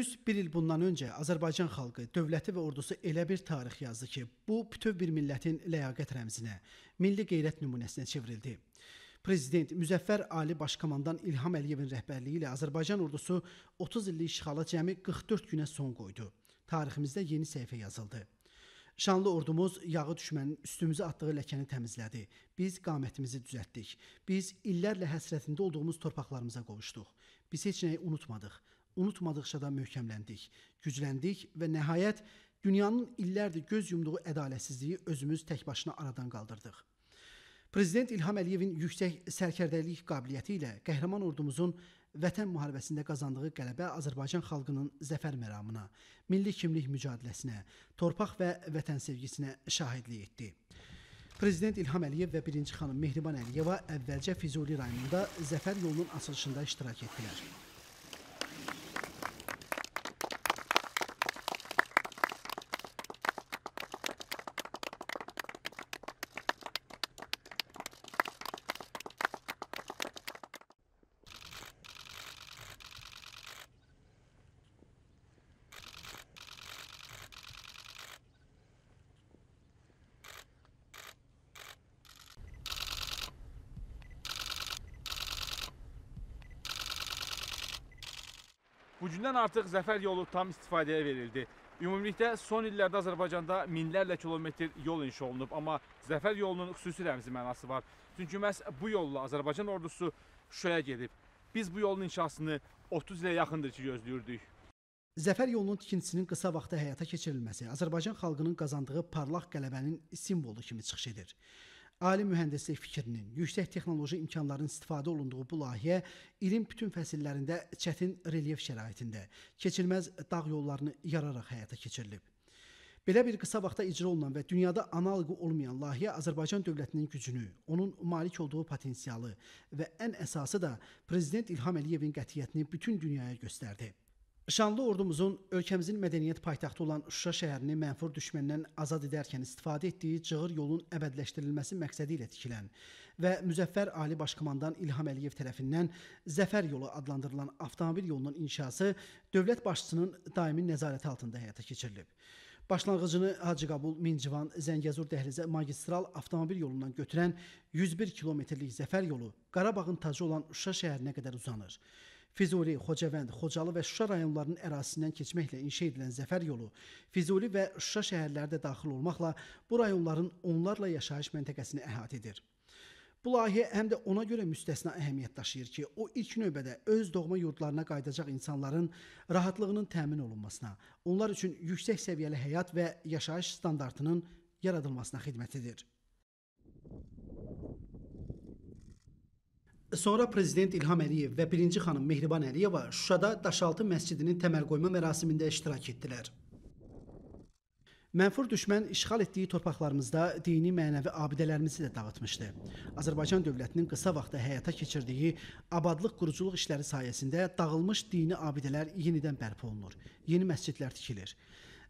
Düz bir il bundan öncə Azərbaycan xalqı, dövləti və ordusu elə bir tarix yazdı ki, bu bütöv bir millətin ləyaqət rəmzinə, milli qeyrət nümunəsinə çevrildi. Prezident Müzəffər Ali Başkomandan İlham Əliyevin rəhbərliyi ilə Azərbaycan ordusu 30 illik işğala cəmi 44 günə son qoydu. Tariximizdə yeni səhifə yazıldı. Şanlı ordumuz yağı düşmənin üstümüzə atdığı ləkəni təmizlədi. Biz qamətimizi düzəltdik. Biz illərlə həsrətində olduğumuz torpaqlarımıza qovuşduq. Biz heç nəyi unutmadıq. Unutmadıqca da möhkəmləndik, gücləndik və nəhayət dünyanın illərdir göz yumduğu ədalətsizliyi özümüz təkbaşına aradan qaldırdıq. Prezident İlham Əliyevin yüksək sərkərdəlik qabiliyyəti ilə qəhrəman ordumuzun vətən müharibəsində qazandığı qələbə Azərbaycan xalqının zəfər məramına, milli kimlik mücadiləsinə, torpaq və vətən sevgisinə şahidlik etdi. Prezident İlham Əliyev və birinci xanım Mehriban Əliyeva əvvəlcə Füzuli rayonunda zəfər yolunun açılışında iştirak etdilər. Bu gündən artıq zəfər yolu tam istifadəyə verildi. Ümumilikdə son illərdə Azərbaycanda minlərlə kilometr yol inşa olunub, amma zəfər yolunun xüsusi rəmzi mənası var. Çünki məhz bu yolla Azərbaycan ordusu Şuşaya gedib. Biz bu yolun inşasını 30 ilə yaxındır ki, gözləyirdik. Zəfər yolunun tikintisinin qısa vaxtda həyata keçirilməsi Azərbaycan xalqının qazandığı parlaq qələbənin simvolu kimi çıxış edir. Ali mühəndislik fikrinin, yüksək texnoloji imkanların istifadə olunduğu bu layihə ilin bütün fəsillərində çətin relyef şəraitində keçilməz dağ yollarını yararaq həyata keçirilib. Belə bir qısa vaxtda icra olunan və dünyada analoqu olmayan layihə Azərbaycan dövlətinin gücünü, onun malik olduğu potensialı və ən əsası da prezident İlham Əliyevin qətiyyətini bütün dünyaya göstərdi. Şanlı ordumuzun ölkəmizin mədəniyyət paytaxtı olan Şuşa şəhərini mənfur düşməndən azad edərkən istifadə etdiyi cığır yolun əbədiləşdirilməsi məqsədi ilə tikilən və Müzəffər Ali Başkomandan İlham Əliyev tərəfindən Zəfər yolu adlandırılan avtomobil yolunun inşası dövlət başçısının daimi nəzarəti altında həyata keçirilib. Başlanğıcını Hacı Qabul Mincivan Zəngəzur dəhlizə magistral avtomobil yolundan götürən 101 kilometrlik zəfər yolu Qarabağın tacı olan Şuşa şəhərinə qədər uzanır. Füzuli, Xocavənd, Xocalı və Şuşa rayonlarının ərazisindən keçməklə inşa edilən Zəfər yolu Füzuli və Şuşa şəhərləri də daxil olmaqla bu rayonların onlarla yaşayış məntəqəsini əhatə edir. Bu layihə həm də ona görə müstəsna əhəmiyyət daşıyır ki, o ilk növbədə öz doğma yurdlarına qayıdacaq insanların rahatlığının təmin olunmasına, onlar üçün yüksək səviyyəli həyat və yaşayış standartının yaradılmasına xidmət edir. Sonra prezident İlham Əliyev və birinci xanım Mehriban Əliyeva Şuşada Daşaltı məscidinin təməl qoyma mərasimində iştirak etdilər. Mənfur düşmən işğal etdiyi torpaqlarımızda dini mənəvi abidələrimizi də dağıtmışdı. Azərbaycan dövlətinin qısa vaxtda həyata keçirdiyi abadlıq quruculuq işləri sayəsində dağılmış dini abidələr yenidən bərpa olunur. Yeni məscidlər tikilir.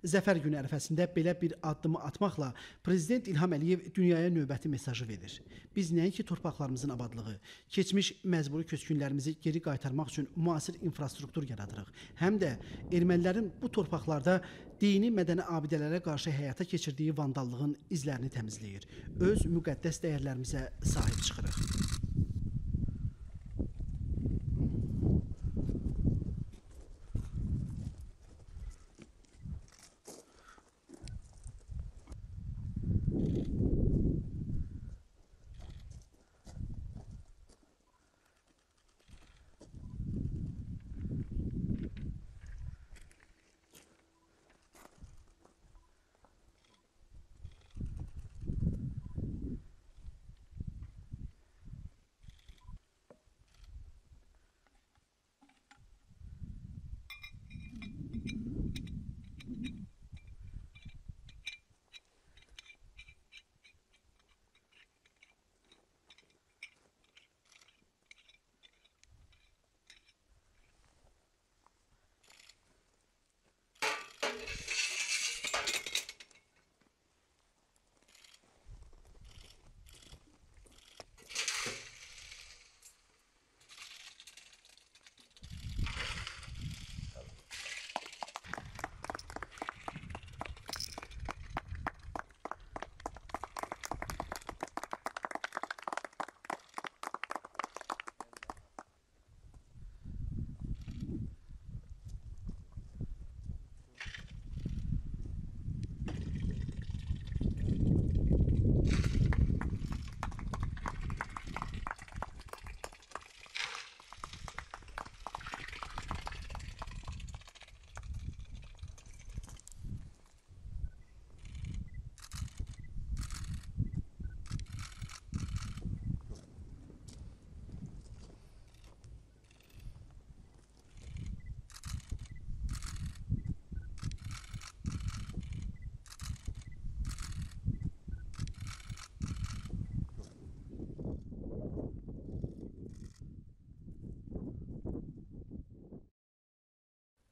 Zəfər günü ərəfəsində belə bir addımı atmaqla prezident İlham Əliyev dünyaya növbəti mesajı verir. Biz nəinki torpaqlarımızın abadlığı, keçmiş məcburi köçkünlərimizi geri qaytarmaq üçün müasir infrastruktur yaradırıq. Həm də ermənilərin bu torpaqlarda dini mədəni abidələrə qarşı həyata keçirdiyi vandallığın izlərini təmizləyir. Öz müqəddəs dəyərlərimizə sahib çıxırıq.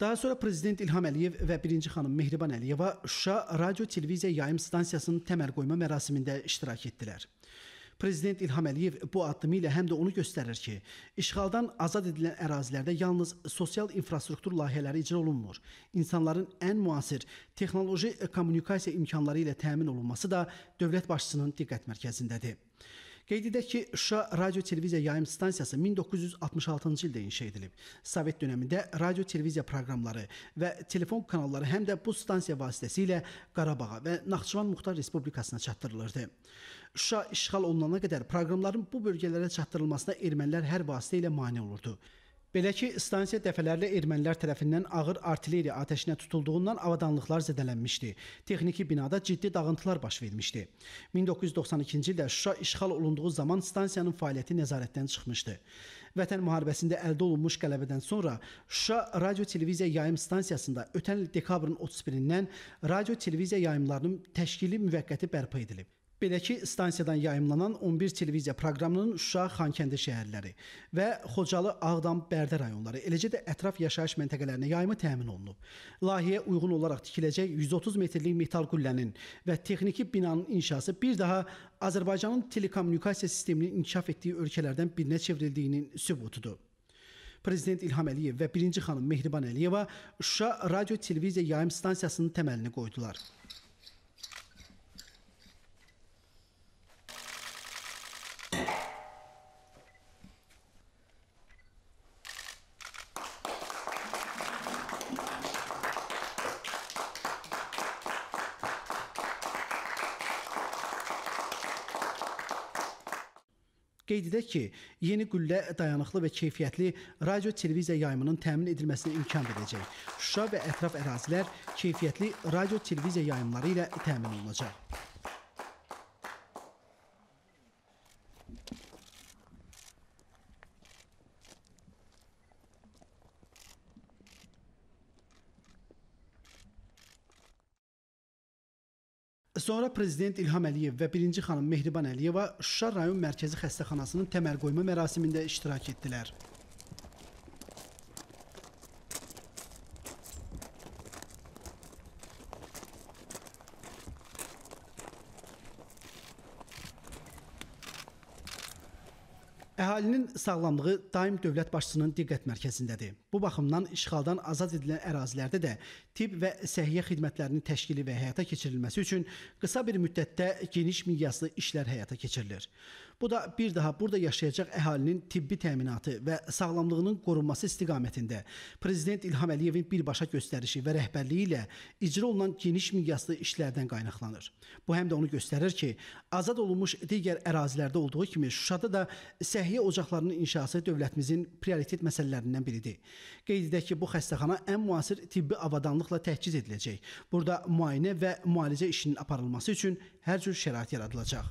Daha sonra prezident İlham Əliyev və birinci xanım Mehriban Əliyeva Şuşa radio televiziya yayım stansiyasının təməl qoyma mərasimində iştirak etdilər. Prezident İlham Əliyev bu addımı ilə həm də onu göstərir ki, işğaldan azad edilən ərazilərdə yalnız sosial infrastruktur layihələri icra olunmur. İnsanların ən müasir texnoloji kommunikasiya imkanları ilə təmin olunması da dövlət başçısının diqqət mərkəzindədir. Qeyd edək ki, Şuşa radio televiziya yayım stansiyası 1966-cı ildə inşa edilib. Sovet dövründə radio televiziya proqramları və telefon kanalları həm də bu stansiya vasitəsilə Qarabağa və Naxçıvan Muxtar Respublikasına çatdırılırdı. Şuşa işğal olunana qədər proqramların bu bölgələrə çatdırılmasına ermənilər hər vasitə ilə mane olurdu. Belə ki, stansiya dəfələrlə ermənilər tərəfindən ağır artilleriya atəşinə tutulduğundan avadanlıqlar zədələnmişdi. Texniki binada ciddi dağıntılar baş vermişdi. 1992-ci ildə Şuşa işğal olunduğu zaman stansiyanın fəaliyyəti nəzarətdən çıxmışdı. Vətən müharibəsində əldə olunmuş qələbədən sonra Şuşa radio-televiziya yayım stansiyasında ötən il dekabrın 31-dən radio-televiziya yayımlarının təşkili müvəqqəti bərpa edilib. Belə ki, stansiyadan yayımlanan 11 televiziya proqramının Şuşa, Xankəndi şəhərləri və Xocalı, Ağdam, Bərdə rayonları, eləcə də ətraf yaşayış məntəqələrinə yayımı təmin olunub. Layihəyə uyğun olaraq tikiləcək 130 metrlik metal qüllənin və texniki binanın inşası bir daha Azərbaycanın telekommunikasiya sisteminin inkişaf etdiyi ölkələrdən birinə çevrildiyinin sübutudur. Prezident İlham Əliyev və birinci xanım Mehriban Əliyeva Şuşa radio televiziya yayım stansiyasının təməlini qoydular. Qeyd edək ki, yeni qüllə dayanıqlı və keyfiyyətli radio televiziya yayımının təmin edilməsinə imkan verəcək. Şuşa və ətraf ərazilər keyfiyyətli radio televiziya yayımları ilə təmin olunacaq. Sonra prezident İlham Əliyev və birinci xanım Mehriban Əliyeva Şuşa rayon mərkəzi xəstəxanasının təməl qoyma mərasimində iştirak etdilər. Əhalinin sağlamlığı daim dövlət başçısının diqqət mərkəzindədir. Bu baxımdan işğaldan azad edilən ərazilərdə də tibb və səhiyyə xidmətlərinin təşkili və həyata keçirilməsi üçün qısa bir müddətdə geniş miqyaslı işlər həyata keçirilir. Bu da bir daha burada yaşayacaq əhalinin tibbi təminatı və sağlamlığının qorunması istiqamətində prezident İlham Əliyevin birbaşa göstərişi və rəhbərliyi ilə icra olunan geniş miqyaslı işlərdən qaynaqlanır. Bu həm də onu göstərir ki, azad olunmuş digər ərazilərdə olduğu kimi Şuşada da səhiyyə ocaqlarının inşası dövlətimizin prioritet məsələlərindən biridir. Qeyd edək ki, bu xəstəxana ən müasir tibbi avadanlıqla təhciz ediləcək. Burada müayinə və müalicə işinin aparılması üçün hər cür şərait yaradılacaq.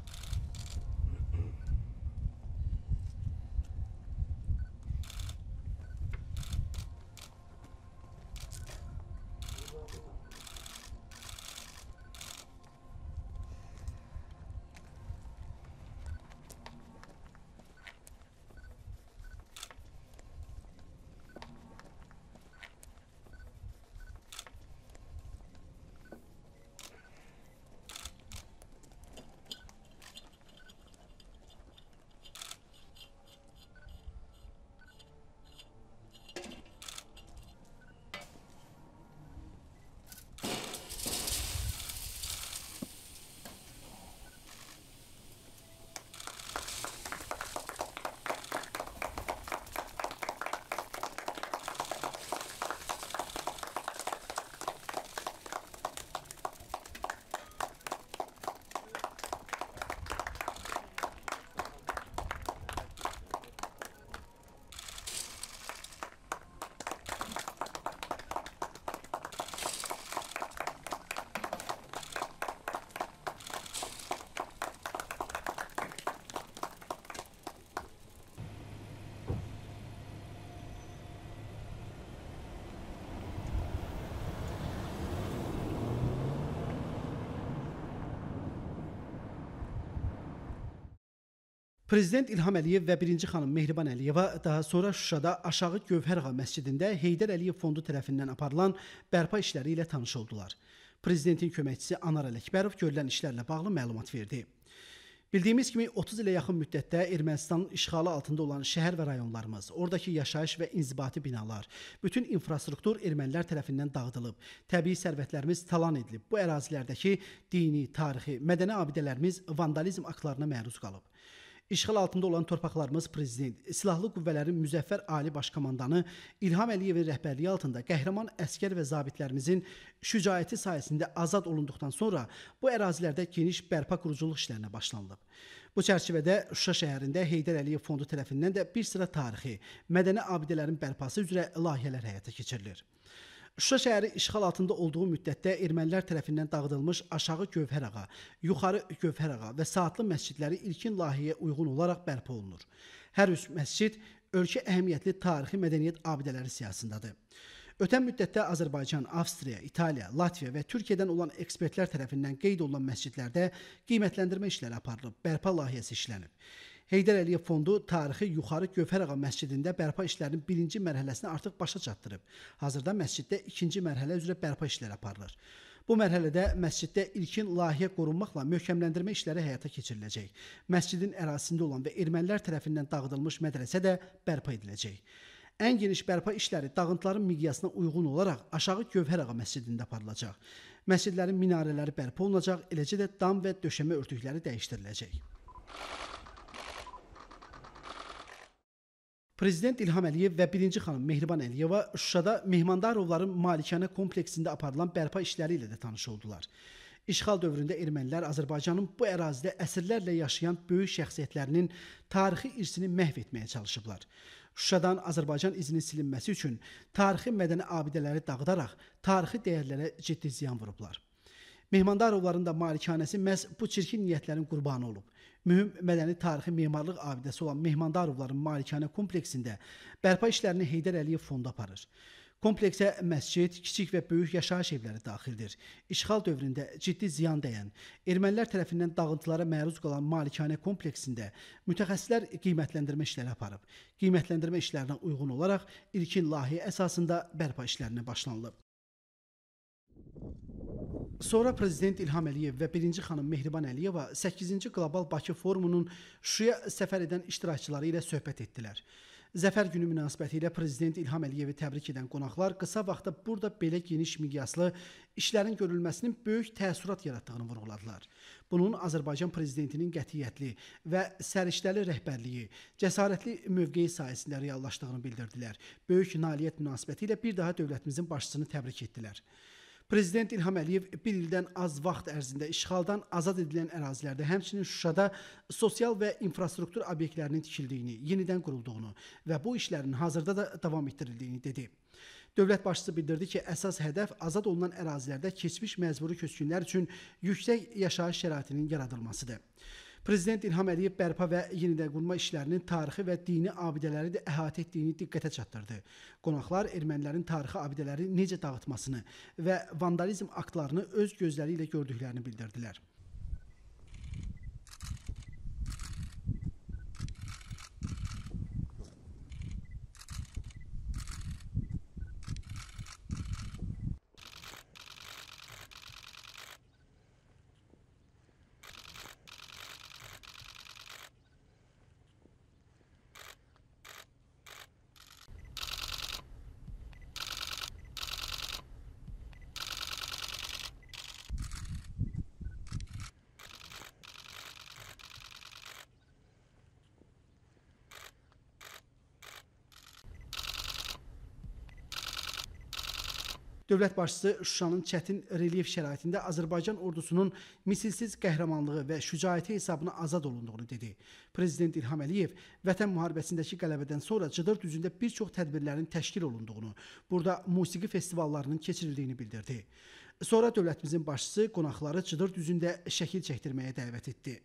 Prezident İlham Əliyev və birinci xanım Mehriban Əliyeva daha sonra Şuşada Aşağı Gövhərğa məscidində Heydər Əliyev fondu tərəfindən aparılan bərpa işləri ilə tanış oldular. Prezidentin köməkçisi Anar Ələkbərov görülən işlərlə bağlı məlumat verdi. Bildiyimiz kimi 30 ilə yaxın müddətdə Ermənistanın işğalı altında olan şəhər və rayonlarımız, oradakı yaşayış və inzibati binalar, bütün infrastruktur ermənilər tərəfindən dağıdılıb. Təbii sərvətlərimiz talan edilib. Bu ərazilərdəki dini, tarixi, mədəni abidələrimiz vandalizm aktlarına məruz qalıb. İşğal altında olan torpaqlarımız prezident, silahlı qüvvələrin müzəffər ali baş komandanı İlham Əliyevin rəhbərliyi altında qəhrəman əskər və zabitlərimizin şücaəti sayəsində azad olunduqdan sonra bu ərazilərdə geniş bərpa quruculuq işlərinə başlanılıb. Bu çərçivədə Şuşa şəhərində Heydər Əliyev fondu tərəfindən də bir sıra tarixi, mədəni abidələrin bərpası üzrə layihələr həyata keçirilir. Şuşa şəhəri işğal altında olduğu müddətdə ermənilər tərəfindən dağıdılmış aşağı Gövhər ağa, yuxarı Gövhər ağa və Saatlı məscidləri ilkin layihəyə uyğun olaraq bərpa olunur. Hər üç məscid ölkə əhəmiyyətli tarixi mədəniyyət abidələri siyasındadır. Ötən müddətdə Azərbaycan, Avstriya, İtaliya, Latviya və Türkiyədən olan ekspertlər tərəfindən qeyd olunan məscidlərdə qiymətləndirmə işləri aparılıb, bərpa layihəsi işlənib. Heydər Əliyev Fondu tarixi Yuxarı Gövhərağa məscidində bərpa işlərinin birinci mərhələsini artıq başa çatdırıb. Hazırda məsciddə ikinci mərhələ üzrə bərpa işləri aparılır. Bu mərhələdə məsciddə ilkin layihə qorunmaqla möhkəmləndirmə işləri həyata keçiriləcək. Məscidin ərazisində olan və ermənilər tərəfindən dağıdılmış mədrəsə də bərpa ediləcək. Ən geniş bərpa işləri dağıntıların miqyasına uyğun olaraq aşağı Gövhərağa məscidində aparılacaq. Məscidlərin minarələri bərpa olunacaq, eləcə də dam və döşəmə örtükləri dəyişdiriləcək. Prezident İlham Əliyev və birinci xanım Mehriban Əliyeva Şuşada Mehmandarovların malikanə kompleksində aparılan bərpa işləri ilə də tanış oldular. İşğal dövründə ermənilər Azərbaycanın bu ərazidə əsrlərlə yaşayan böyük şəxsiyyətlərinin tarixi irsini məhv etməyə çalışıblar. Şuşadan Azərbaycan izinin silinməsi üçün tarixi mədəni abidələri dağıdaraq tarixi dəyərlərə ciddi ziyan vurublar. Mehmandarovların da malikanəsi məhz bu çirkin niyyətlərin qurbanı olub. Mühüm mədəni tarixi memarlıq abidəsi olan Mehmandarovların malikanə kompleksində bərpa işlərini Heydər Əliyev fonda aparır. Kompleksə məscid, kiçik və böyük yaşayış evləri daxildir. İşğal dövründə ciddi ziyan dəyən, ermənilər tərəfindən dağıntılara məruz qalan malikanə kompleksində mütəxəssislər qiymətləndirmə işləri aparıb. Qiymətləndirmə işlərinə uyğun olaraq ilkin layihə əsasında bərpa işlərinə başlanılıb. Sonra prezident İlham Əliyev və birinci xanım Mehriban Əliyeva 8-ci qlobal Bakı forumunun Şuşaya səfər edən iştirakçıları ilə söhbət etdilər. Zəfər günü münasibətilə prezident İlham Əliyevi təbrik edən qonaqlar qısa vaxtda burada belə geniş miqyaslı işlərin görülməsinin böyük təəssürat yaratdığını vurğuladılar. Bunun Azərbaycan prezidentinin qətiyyətli və səriştəli rəhbərliyi, cəsarətli mövqeyi sayəsində reallaşdığını bildirdilər. Böyük nailiyyət münasibətilə bir daha dövlətimizin başçısını təbrik etdilər. Prezident İlham Əliyev bir ildən az vaxt ərzində işğaldan azad edilən ərazilərdə, həmçinin Şuşada sosial və infrastruktur obyektlərinin tikildiyini, yenidən qurulduğunu və bu işlərin hazırda da davam etdirildiyini dedi. Dövlət başçısı bildirdi ki, əsas hədəf azad olunan ərazilərdə keçmiş məcburi köçkünlər üçün yüksək yaşayış şəraitinin yaradılmasıdır. Prezident İlham Əliyev bərpa və yenidən qurma işlərinin tarixi və dini abidələri də əhatə etdiyini diqqətə çatdırdı. Qonaqlar ermənilərin tarixi abidələri necə dağıtmasını və vandalizm aktlarını öz gözləri ilə gördüklərini bildirdilər. Dövlət başçısı Şuşanın çətin relyef şəraitində Azərbaycan ordusunun misilsiz qəhrəmanlığı və şücaəti hesabına azad olunduğunu dedi. Prezident İlham Əliyev Vətən müharibəsindəki qələbədən sonra Cıdır düzündə bir çox tədbirlərin təşkil olunduğunu, burada musiqi festivallarının keçirildiyini bildirdi. Sonra dövlətimizin başçısı qonaqları Cıdır düzündə şəkil çəkdirməyə dəvət etdi.